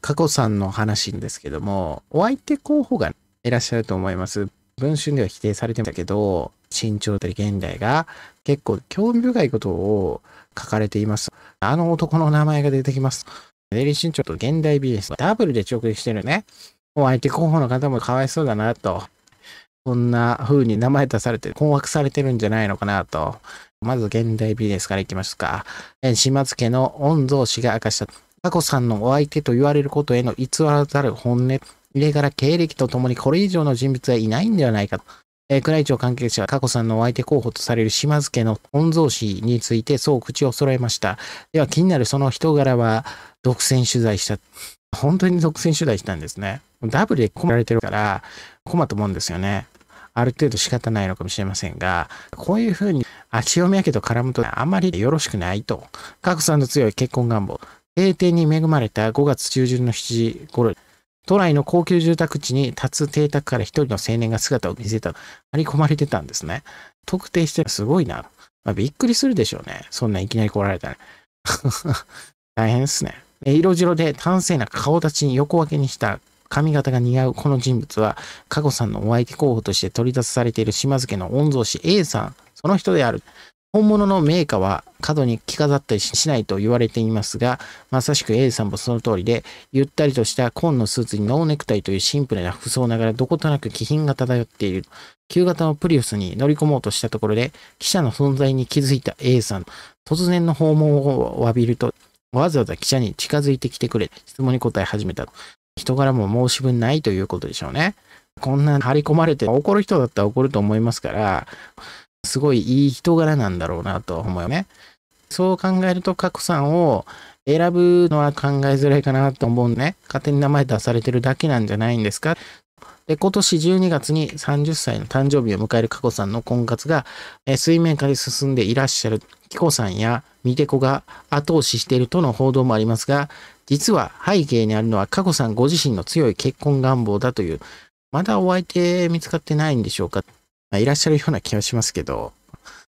佳子さんの話ですけども、お相手候補がいらっしゃると思います。文春では否定されてましたけど、身長と現代が結構興味深いことを書かれています。あの男の名前が出てきます。デイリーと現代 BS はダブルで直撃してるね。お相手候補の方もかわいそうだなと。こんな風に名前出されて困惑されてるんじゃないのかなと。まず現代美ですからいきますか。え島津家の御曹司が明かした、タコさんのお相手と言われることへの偽らざる本音、家柄経歴とともにこれ以上の人物はいないんではないかと。えー、宮内庁関係者は、佳子さんのお相手候補とされる島津家の御曹司について、そう口を揃えました。では、気になるその人柄は、独占取材した。本当に独占取材したんですね。ダブルで困られてるから、困ったもんですよね。ある程度仕方ないのかもしれませんが、こういうふうにあ、清宮家けと絡むとあまりよろしくないと、格差さんの強い結婚願望、閉店に恵まれた5月中旬の7時頃、都内の高級住宅地に立つ邸宅から一人の青年が姿を見せた、張り込まれてたんですね。特定してすごいな。まあ、びっくりするでしょうね。そんないきなり来られたら、大変ですね。色白で端正な顔立ちに横分けにした髪型が似合うこの人物は、加護さんのお相手候補として取り出されている島津家の御曹司 A さん、その人である。本物の名家は角に着飾ったりしないと言われていますが、まさしく A さんもその通りで、ゆったりとした紺のスーツにノーネクタイというシンプルな服装ながらどことなく気品が漂っている。旧型のプリウスに乗り込もうとしたところで、記者の存在に気づいた A さん、突然の訪問を詫びると、わざわざ記者に近づいてきてくれ、質問に答え始めた。人柄も申し分ないということでしょうね。こんな張り込まれて怒る人だったら怒ると思いますから、すごいいい人柄なんだろうなと思うよね。そう考えると、カコさんを選ぶのは考えづらいかなと思うね。勝手に名前出されてるだけなんじゃないんですか。で、今年12月に30歳の誕生日を迎えるカコさんの婚活が、え水面下で進んでいらっしゃるキコさんやミテコが後押ししているとの報道もありますが、実は背景にあるのは加古さんご自身の強い結婚願望だという、まだお相手見つかってないんでしょうか、まあ、いらっしゃるような気がしますけど、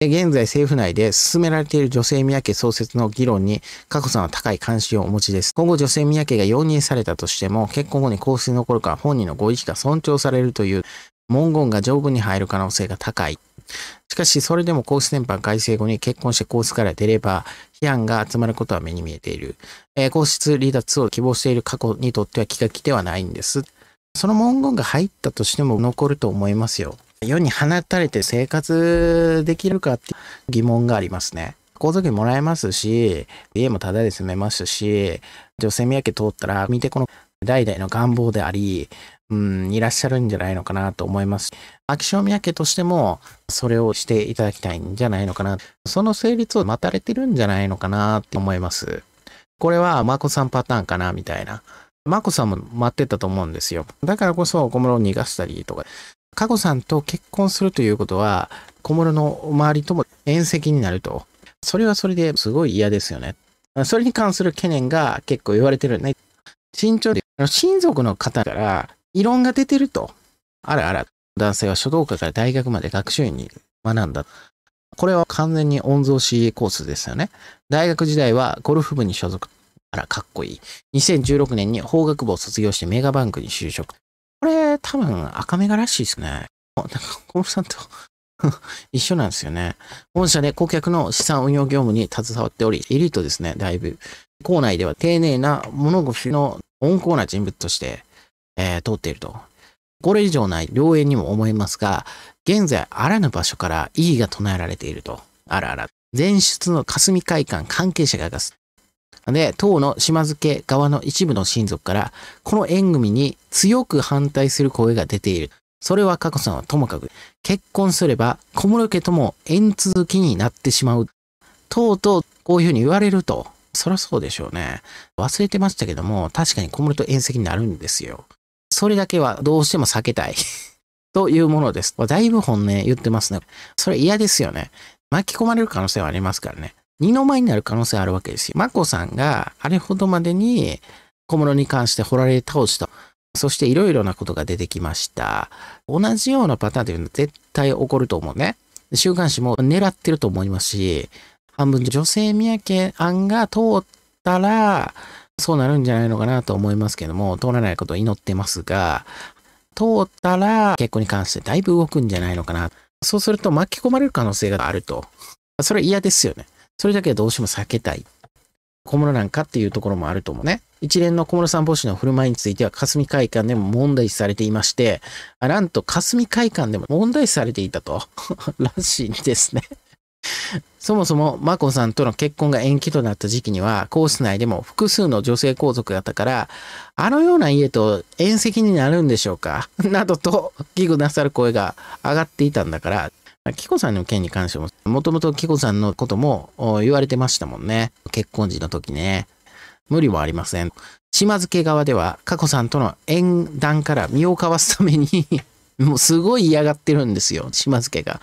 現在政府内で進められている女性宮家創設の議論に、加古さんは高い関心をお持ちです。今後女性宮家が容認されたとしても、結婚後に皇室に残るか本人のご意思が尊重されるという文言が条文に入る可能性が高い。しかし、それでも皇室典範改正後に結婚して皇室から出れば、批判が集まることは目に見えている。えー、皇室離脱を希望している過去にとっては気が気ではないんです。その文言が入ったとしても残ると思いますよ。世に放たれて生活できるかって疑問がありますね。皇族もらえますし、家もタダで住めますし、女性宮家通ったら、見てこの代々の願望であり、うん、いらっしゃるんじゃないのかなと思います。秋篠宮家としても、それをしていただきたいんじゃないのかな。その成立を待たれてるんじゃないのかなって思います。これは、眞子さんパターンかな、みたいな。眞子さんも待ってたと思うんですよ。だからこそ、小室を逃がしたりとか。佳子さんと結婚するということは、小室の周りとも縁石になると。それはそれですごい嫌ですよね。それに関する懸念が結構言われてるね。慎重で、親族の方から異論が出てると。あらあら、男性は書道家から大学まで学習院に学んだ。これは完全に御曹司コースですよね。大学時代はゴルフ部に所属。あら、かっこいい。2016年に法学部を卒業してメガバンクに就職。これ、多分、赤メガらしいですね。なんか、小室さんと 一緒なんですよね。本社で顧客の資産運用業務に携わっており、エリートですね、だいぶ。校内では丁寧な物腰の温厚な人物として、えー、通っていると。これ以上ない良縁にも思いますが、現在あらぬ場所から異議が唱えられていると。あらあら。前出の霞会館関係者が明かす。で、党の島津家側の一部の親族から、この縁組に強く反対する声が出ている。それは過去さんはともかく、結婚すれば小室家とも縁続きになってしまう。とうとうこういうふうに言われると。そらそうでしょうね。忘れてましたけども、確かに小室と縁石になるんですよ。それだけはどうしても避けたい というものです。だいぶ本音言ってますね。それ嫌ですよね。巻き込まれる可能性はありますからね。二の舞になる可能性あるわけですよ。マコさんがあれほどまでに小室に関して掘られ倒した。そしていろいろなことが出てきました。同じようなパターンというのは絶対起こると思うね。週刊誌も狙ってると思いますし、半分女性宮家案が通ったら、そうなるんじゃないのかなと思いますけども、通らないことを祈ってますが、通ったら結婚に関してだいぶ動くんじゃないのかな。そうすると巻き込まれる可能性があると。それ嫌ですよね。それだけはどうしても避けたい。小室なんかっていうところもあると思うね。一連の小室さん帽子の振る舞いについては、霞会館でも問題視されていまして、なんと霞会館でも問題視されていたと。らしいんですねそもそも眞子さんとの結婚が延期となった時期には、コース内でも複数の女性皇族だったから、あのような家と縁石になるんでしょうか などと危惧なさる声が上がっていたんだから、紀子さんの件に関しても、もともと紀子さんのことも言われてましたもんね。結婚時の時ね。無理もありません。島津家側では、佳子さんとの縁談から身をかわすために もうすごい嫌がってるんですよ、島津家が。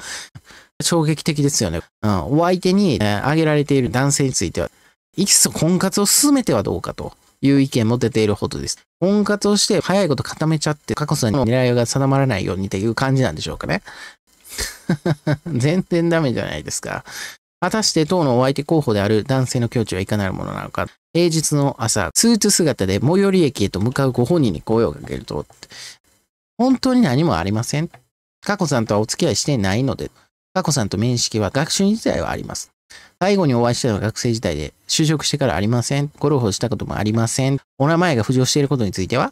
衝撃的ですよね。うん。お相手に、えー、挙げられている男性については、いっそ婚活を進めてはどうかという意見も出ているほどです。婚活をして早いこと固めちゃって、過去さんの狙いが定まらないようにっていう感じなんでしょうかね。全然ダメじゃないですか。果たして当のお相手候補である男性の境地はいかなるものなのか。平日の朝、スーツ姿で最寄り駅へと向かうご本人に声をかけると、本当に何もありません。過去さんとはお付き合いしてないので、佳子さんと面識は学習自体はあります。最後にお会いしたのは学生時代で、就職してからありません。ゴルフをしたこともありません。お名前が浮上していることについては、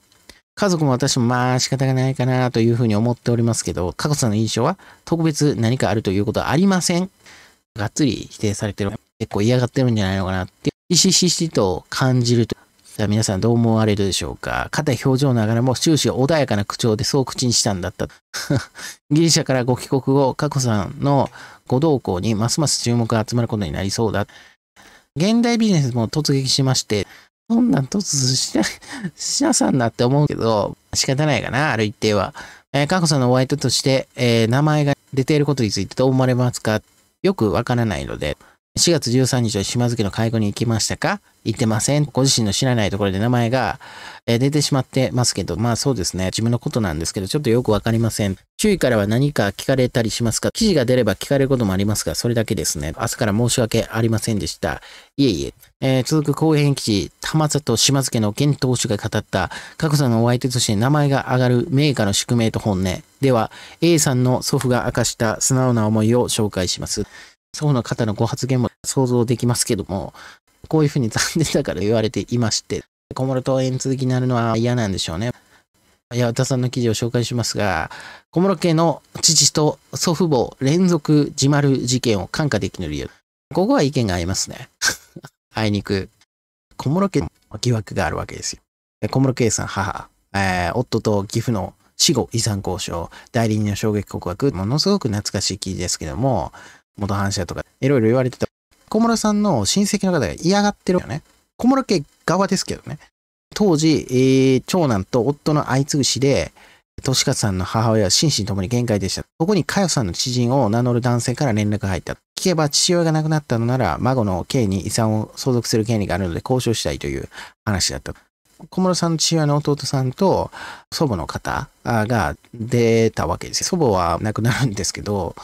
家族も私もまあ仕方がないかなというふうに思っておりますけど、佳子さんの印象は特別何かあるということはありません。がっつり否定されてる。結構嫌がってるんじゃないのかなって、ひしひしと感じると。ゃあ皆さんどう思われるでしょうか硬い表情ながらも終始穏やかな口調でそう口にしたんだった。ギリシャからご帰国後、佳子さんのご同行にますます注目が集まることになりそうだ。現代ビジネスも突撃しまして、そんなん突しな、しなさんなって思うけど、仕方ないかな、ある一定は。えー、佳子さんのお相手として、えー、名前が出ていることについてどう思われますかよくわからないので、4月13日は島津家の介護に行きましたか行ってません。ご自身の知らないところで名前が出てしまってますけど、まあそうですね。自分のことなんですけど、ちょっとよくわかりません。周囲からは何か聞かれたりしますか記事が出れば聞かれることもありますが、それだけですね。明日から申し訳ありませんでした。いえいえ。えー、続く後編記事、玉里島津家の現当主が語った、過去さんのお相手として名前が上がる名家の宿命と本音。では、A さんの祖父が明かした素直な思いを紹介します。そうな方のご発言も想像できますけども、こういうふうに残念だから言われていまして、小室と縁続きになるのは嫌なんでしょうね。八幡さんの記事を紹介しますが、小室家の父と祖父母連続自丸事件を看過できる理由。ここは意見が合いますね。あいにく、小室家の疑惑があるわけですよ。小室圭さん母、えー、夫と義父の死後遺産交渉、代理人の衝撃告白、ものすごく懐かしい記事ですけども、元反社とか、いろいろ言われてた。小室さんの親戚の方が嫌がってるよね。小室家側ですけどね。当時、えー、長男と夫の相次ぐ死で、利勝さんの母親は心身ともに限界でした。ここに佳代さんの知人を名乗る男性から連絡が入った。聞けば父親が亡くなったのなら、孫の刑に遺産を相続する権利があるので交渉したいという話だった。小室さんの父親の弟さんと祖母の方が出たわけですよ。祖母は亡くなるんですけど、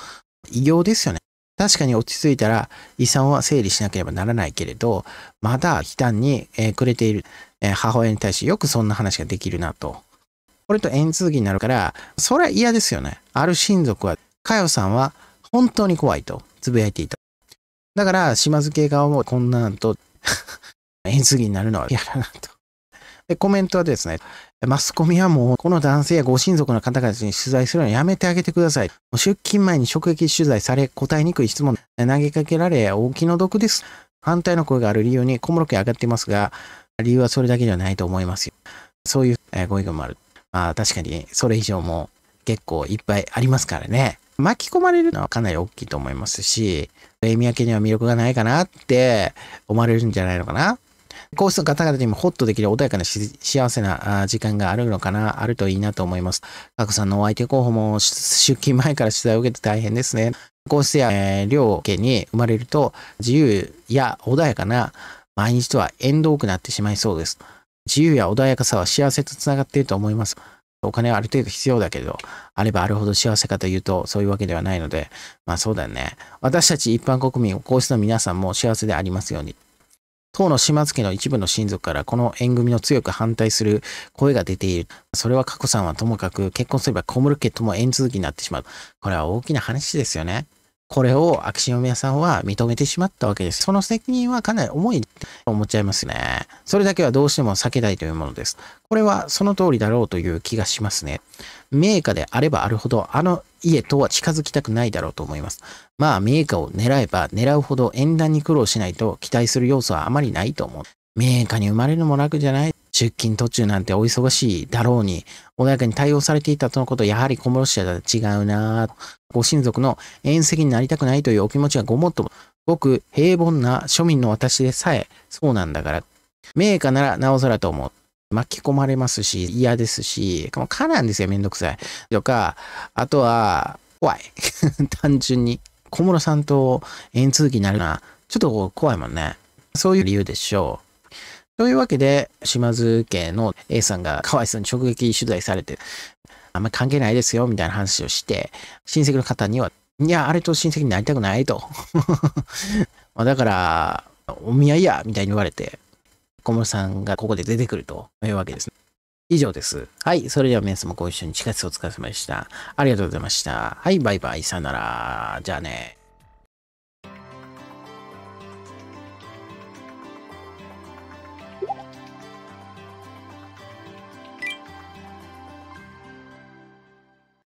異業ですよね。確かに落ち着いたら遺産は整理しなければならないけれど、まだ悲嘆に、えくれている、え母親に対してよくそんな話ができるなと。これと縁続きになるから、それは嫌ですよね。ある親族は、佳代さんは本当に怖いとつぶやいていた。だから、島津家側もこんなんと 縁続きになるのは嫌だなと。で、コメントはですね、マスコミはもうこの男性やご親族の方々に取材するのはやめてあげてください。出勤前に職域取材され、答えにくい質問、投げかけられ、お気の毒です。反対の声がある理由に小室家上がっていますが、理由はそれだけではないと思いますよ。そういうご意見もある。まあ確かにそれ以上も結構いっぱいありますからね。巻き込まれるのはかなり大きいと思いますし、レイミヤ家には魅力がないかなって思われるんじゃないのかな皇室の方々にもホッとできる穏やかな幸せな時間があるのかな、あるといいなと思います。佳子さんのお相手候補も出勤前から取材を受けて大変ですね。皇室や、えー、両家に生まれると自由や穏やかな毎日とは縁遠くなってしまいそうです。自由や穏やかさは幸せとつながっていると思います。お金はある程度必要だけど、あればあるほど幸せかというと、そういうわけではないので、まあそうだよね。私たち一般国民、皇室の皆さんも幸せでありますように。当の島津家の一部の親族からこの縁組の強く反対する声が出ている。それは佳子さんはともかく結婚すれば小室家とも縁続きになってしまう。これは大きな話ですよね。これを秋篠宮さんは認めてしまったわけです。その責任はかなり重いと思っちゃいますね。それだけはどうしても避けたいというものです。これはその通りだろうという気がしますね。名家であればあるほど、あの家とは近づきたくないだろうと思います。まあ、名家を狙えば狙うほど縁談に苦労しないと期待する要素はあまりないと思う。名家に生まれるのも楽じゃない出勤途中なんてお忙しいだろうに、穏やかに対応されていたとのこと、やはり小室氏は違うなご親族の縁石になりたくないというお気持ちはごもっとも、ごく平凡な庶民の私でさえそうなんだから、名家ならなおさらと思う。巻き込まれますし、嫌ですし、もかなんですよ、めんどくさい。とか、あとは、怖い。単純に。小室さんと縁続きになるのは、ちょっと怖いもんね。そういう理由でしょう。というわけで、島津家の A さんが河合さんに直撃取材されて、あんまり関係ないですよ、みたいな話をして、親戚の方には、いや、あれと親戚になりたくないと。まだから、お見合いや、みたいに言われて、小室さんがここで出てくるというわけです、ね。以上です。はい。それでは皆様ご一緒に近づお疲れ様でした。ありがとうございました。はい。バイバイ。さよなら。じゃあね。